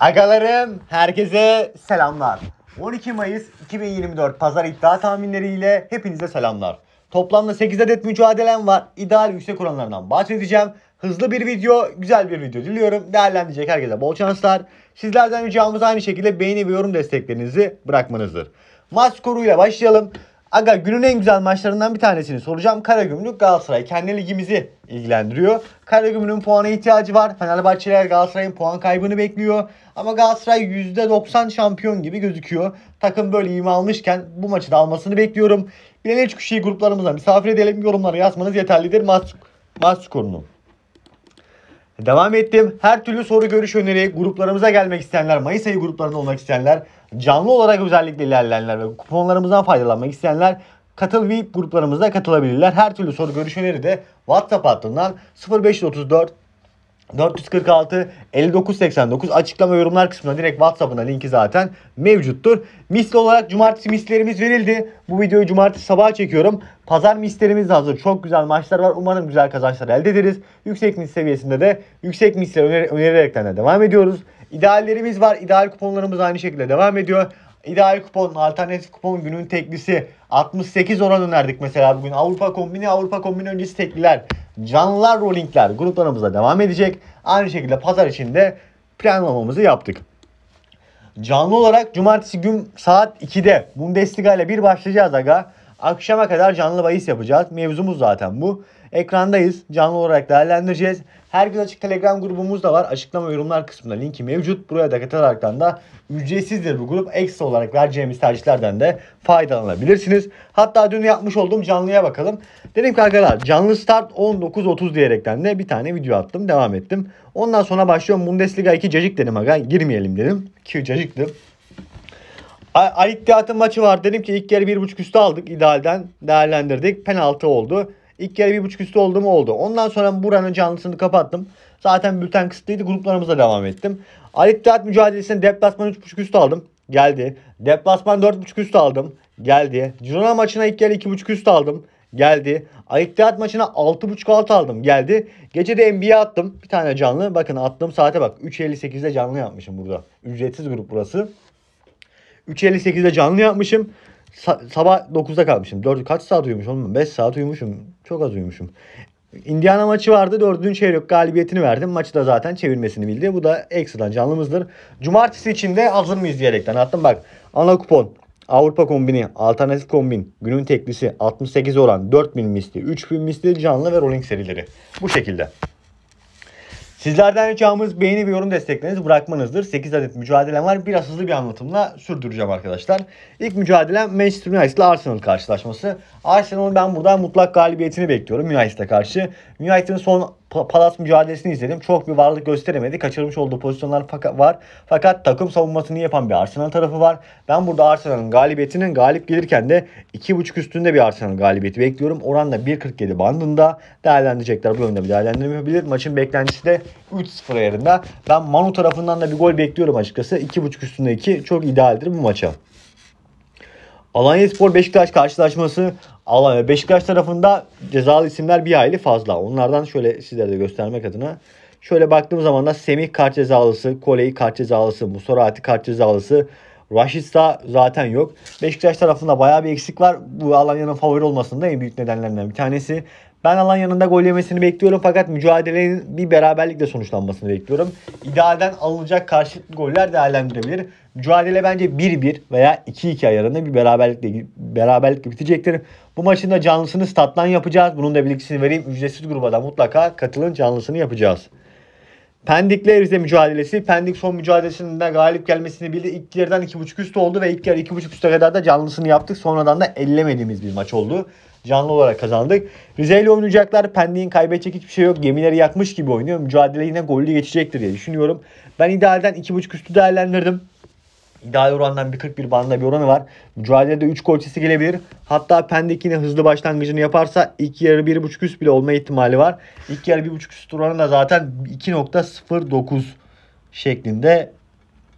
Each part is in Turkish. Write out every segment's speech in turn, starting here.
Agalarım herkese selamlar. 12 Mayıs 2024 pazar iddia tahminleriyle hepinize selamlar. Toplamda 8 adet mücadelem var. İdeal yüksek oranlarından bahsedeceğim. Hızlı bir video, güzel bir video diliyorum. Değerlendirecek herkese bol şanslar. Sizlerden ricamız aynı şekilde beğeni ve yorum desteklerinizi bırakmanızdır. Maç skoruyla başlayalım. Aga günün en güzel maçlarından bir tanesini soracağım. Karagümrük Galatasaray kendi ligimizi ilgilendiriyor. Karagümrük'ün puana ihtiyacı var. Fenerbahçe'ler Galatasaray'ın puan kaybını bekliyor. Ama Galatasaray %90 şampiyon gibi gözüküyor. Takım böyle iyi almışken bu maçı da almasını bekliyorum. Bilen üç kişiyi gruplarımıza misafir edelim. Yorumlara yazmanız yeterlidir. Maç, maç skorunu. Devam ettim. Her türlü soru görüş öneri gruplarımıza gelmek isteyenler, Mayıs ayı gruplarında olmak isteyenler, canlı olarak özellikle ilerleyenler ve kuponlarımızdan faydalanmak isteyenler katıl VIP gruplarımıza katılabilirler. Her türlü soru görüş öneri de WhatsApp hattından 0534 446 5989 açıklama yorumlar kısmına direkt WhatsApp'ına linki zaten mevcuttur. Misli olarak cumartesi mislerimiz verildi. Bu videoyu cumartesi sabah çekiyorum. Pazar mislerimiz hazır. Çok güzel maçlar var. Umarım güzel kazançlar elde ederiz. Yüksek mis seviyesinde de yüksek misleri öner önererekten de devam ediyoruz. İdeallerimiz var. İdeal kuponlarımız aynı şekilde devam ediyor. İdeal kupon, alternatif kupon günün teklisi 68 ona dönerdik mesela bugün. Avrupa kombini, Avrupa kombini öncesi tekliler, canlılar, rollingler gruplarımıza devam edecek. Aynı şekilde pazar içinde planlamamızı yaptık. Canlı olarak cumartesi gün saat 2'de Bundesliga ile bir başlayacağız aga. Akşama kadar canlı bahis yapacağız. Mevzumuz zaten bu ekrandayız. Canlı olarak değerlendireceğiz. Herkes Açık Telegram grubumuz da var. Açıklama yorumlar kısmında linki mevcut. Buraya da katılaraktan da ücretsizdir bu grup. Ekstra olarak vereceğimiz tercihlerden de faydalanabilirsiniz. Hatta dün yapmış olduğum canlıya bakalım. Dedim ki arkadaşlar canlı start 19.30 diyerekten de bir tane video attım. Devam ettim. Ondan sonra başlıyorum Bundesliga 2 cacık dedim aga. Girmeyelim dedim. Ki cacıktı. Al Ittihad'ın maçı var. Dedim ki ilk yarı 1.5 üstü aldık idealden değerlendirdik. Penaltı oldu. İlk kere bir buçuk üstü oldu mu oldu. Ondan sonra buranın canlısını kapattım. Zaten bülten kısıtlıydı. Gruplarımıza devam ettim. Ali İttihat mücadelesine deplasman 3.5 üstü aldım. Geldi. Deplasman 4.5 üstü aldım. Geldi. Girona maçına ilk kere 2.5 üstü aldım. Geldi. Ayıktihat maçına 6.5 alt aldım. Geldi. Gece de NBA attım. Bir tane canlı. Bakın attığım saate bak. 3.58'de canlı yapmışım burada. Ücretsiz grup burası. 3.58'de canlı yapmışım. Sa- sabah 9'da kalmışım. 4 kaç saat uyumuş oğlum? 5 saat uyumuşum. Çok az uyumuşum. Indiana maçı vardı. Dördüncü çeyrek galibiyetini verdim. Maçı da zaten çevirmesini bildi. Bu da ekstradan canlımızdır. Cumartesi için de hazır mıyız diyerekten attım. Bak ana kupon Avrupa kombini, alternatif kombin, günün teklisi, 68 oran, 4000 misli, 3000 misli, canlı ve rolling serileri. Bu şekilde. Sizlerden ricamız beğeni ve yorum destekleriniz bırakmanızdır. 8 adet mücadelem var. Biraz hızlı bir anlatımla sürdüreceğim arkadaşlar. İlk mücadelem Manchester United ile Arsenal karşılaşması. Arsenal'ın ben buradan mutlak galibiyetini bekliyorum United'a karşı. United'ın son Palas mücadelesini izledim. Çok bir varlık gösteremedi. Kaçırmış olduğu pozisyonlar var. Fakat takım savunmasını yapan bir Arsenal tarafı var. Ben burada Arsenal'ın galibiyetinin galip gelirken de 2.5 üstünde bir Arsenal galibiyeti bekliyorum. Oran da 1.47 bandında değerlendirecekler. Bu yönde bir değerlendirme yapabilir. Maçın beklentisi de 3-0 yerinde. Ben Manu tarafından da bir gol bekliyorum açıkçası. 2.5 üstünde 2 çok idealdir bu maça. Alanya Spor Beşiktaş karşılaşması Beşiktaş tarafında cezalı isimler bir hayli fazla. Onlardan şöyle sizlere de göstermek adına. Şöyle baktığımız zaman da Semih kart cezalısı, Koley kart cezalısı, Musorati kart cezalısı, da zaten yok. Beşiktaş tarafında bayağı bir eksik var. Bu Alanya'nın favori olmasının da en büyük nedenlerinden bir tanesi. Ben Alanya'nın da gol yemesini bekliyorum fakat mücadelenin bir beraberlikle sonuçlanmasını bekliyorum. İdealden alınacak karşılıklı goller değerlendirebilir. Mücadele bence 1-1 veya 2-2 ayarında bir beraberlikle, beraberlikle bitecektir. Bu maçın da canlısını stat'tan yapacağız. Bunun da bilgisini vereyim. Ücretsiz gruba da mutlaka katılın canlısını yapacağız. Pendik'le Rize mücadelesi. Pendik son mücadelesinde galip gelmesini bildi. İlk yarıdan 2.5 üst oldu ve ilk yarı 2.5 üste kadar da canlısını yaptık. Sonradan da ellemediğimiz bir maç oldu canlı olarak kazandık. Rize ile oynayacaklar. Pendik'in kaybedecek hiçbir şey yok. Gemileri yakmış gibi oynuyor. Mücadele yine gollü geçecektir diye düşünüyorum. Ben idealden 2.5 üstü değerlendirdim. İdeal orandan bir 41 bandında bir oranı var. Mücadelede 3 gol sesi gelebilir. Hatta Pendik yine hızlı başlangıcını yaparsa ilk yarı 1.5 üst bile olma ihtimali var. İlk yarı 1.5 üst oranı da zaten 2.09 şeklinde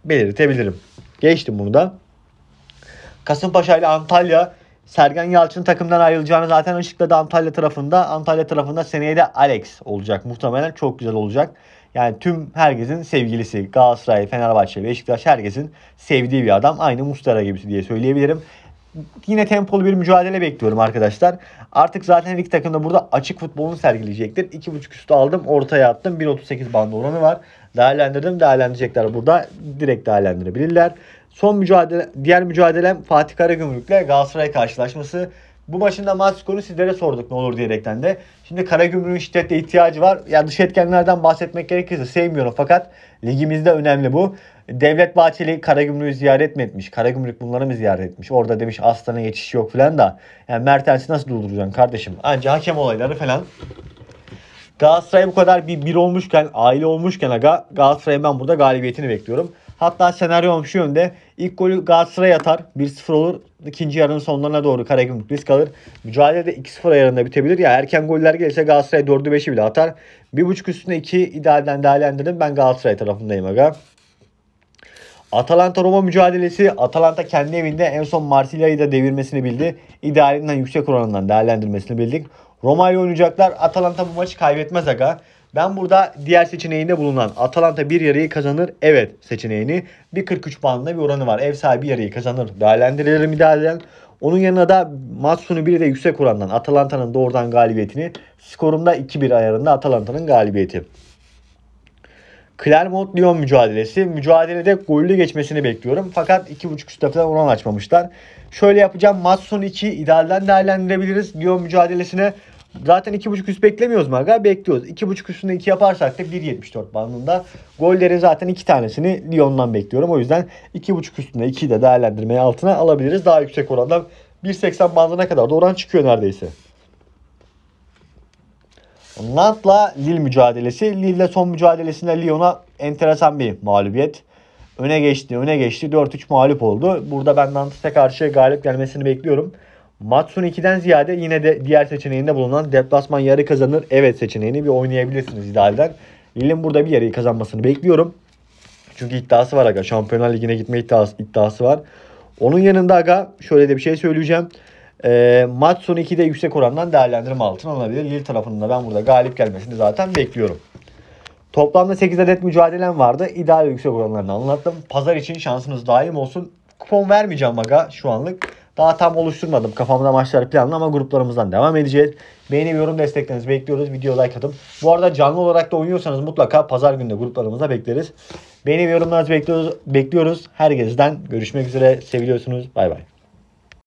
belirtebilirim. Geçtim bunu da. Kasımpaşa ile Antalya Sergen Yalçın takımdan ayrılacağını zaten açıkladı Antalya tarafında. Antalya tarafında seneye de Alex olacak. Muhtemelen çok güzel olacak. Yani tüm herkesin sevgilisi Galatasaray, Fenerbahçe, Beşiktaş herkesin sevdiği bir adam. Aynı Mustara gibisi diye söyleyebilirim. Yine tempolu bir mücadele bekliyorum arkadaşlar. Artık zaten her iki takım da burada açık futbolunu sergileyecektir. 2.5 üstü aldım ortaya attım. 1.38 bandı oranı var. Değerlendirdim değerlendirecekler burada. Direkt değerlendirebilirler. Son mücadele, diğer mücadelem Fatih Karagümrük'le Galatasaray karşılaşması. Bu maçın da maç skorunu sizlere sorduk ne olur diyerekten de. Şimdi Karagümrük'ün şiddetle ihtiyacı var. Ya yani dış etkenlerden bahsetmek gerekirse sevmiyorum fakat ligimizde önemli bu. Devlet Bahçeli Karagümrük'ü ziyaret mi etmiş? Karagümrük bunları mı ziyaret etmiş? Orada demiş Aslan'a geçiş yok falan da. Yani Mertens'i nasıl durduracaksın kardeşim? Anca hakem olayları falan. Galatasaray bu kadar bir bir olmuşken, aile olmuşken aga Galatasaray'ın ben burada galibiyetini bekliyorum. Hatta senaryom şu yönde. İlk golü Galatasaray atar. 1-0 olur. İkinci yarının sonlarına doğru Karagümrük risk alır. Mücadele de 2-0 ayarında bitebilir. Ya erken goller gelirse Galatasaray 4'ü 5'i bile atar. 1.5 üstüne 2 idealden değerlendirdim. Ben Galatasaray tarafındayım aga. Atalanta Roma mücadelesi Atalanta kendi evinde en son Marsilya'yı da devirmesini bildi. İdealinden yüksek oranından değerlendirmesini bildik. Roma ile oynayacaklar. Atalanta bu maçı kaybetmez aga. Ben burada diğer seçeneğinde bulunan Atalanta bir yarıyı kazanır evet seçeneğini 1.43 bandında bir oranı var. Ev sahibi yarıyı kazanır değerlendirilerim idealen. Onun yanına da maç sonu biri de yüksek orandan Atalanta'nın doğrudan galibiyetini skorunda 2-1 ayarında Atalanta'nın galibiyeti. Clermont-Lyon mücadelesi. Mücadelede gollü geçmesini bekliyorum. Fakat 2.5 üstte falan oran açmamışlar. Şöyle yapacağım. Maç sonu 2 idealden değerlendirebiliriz. Lyon mücadelesine Zaten 2.5 üst beklemiyoruz Maga. Bekliyoruz. 2.5 üstünde 2 yaparsak da 1.74 bandında. golleri zaten 2 tanesini Lyon'dan bekliyorum. O yüzden 2.5 üstünde 2'yi de değerlendirmeye altına alabiliriz. Daha yüksek oranda 1.80 bandına kadar da oran çıkıyor neredeyse. Nant'la Lille mücadelesi. Lille'le son mücadelesinde Lyon'a enteresan bir mağlubiyet. Öne geçti, öne geçti. 4-3 mağlup oldu. Burada ben Nant'a karşı galip gelmesini bekliyorum. Matsun 2'den ziyade yine de diğer seçeneğinde bulunan deplasman yarı kazanır evet seçeneğini bir oynayabilirsiniz idealden. Lille'in burada bir yarıyı kazanmasını bekliyorum. Çünkü iddiası var aga. Şampiyonlar Ligi'ne gitme iddiası, iddiası var. Onun yanında aga şöyle de bir şey söyleyeceğim. E, maç sonu 2'de yüksek orandan değerlendirme altına alınabilir. Lille tarafında ben burada galip gelmesini zaten bekliyorum. Toplamda 8 adet mücadelem vardı. İdeal yüksek oranlarını anlattım. Pazar için şansınız daim olsun. Kupon vermeyeceğim aga şu anlık. Daha tam oluşturmadım kafamda maçları planlı ama gruplarımızdan devam edeceğiz. Beğeni yorum desteklerinizi bekliyoruz. Video like atın. Bu arada canlı olarak da oynuyorsanız mutlaka pazar de gruplarımıza bekleriz. Beğeni yorumlarınızı bekliyoruz. bekliyoruz. Herkesten görüşmek üzere. Seviliyorsunuz. Bay bay.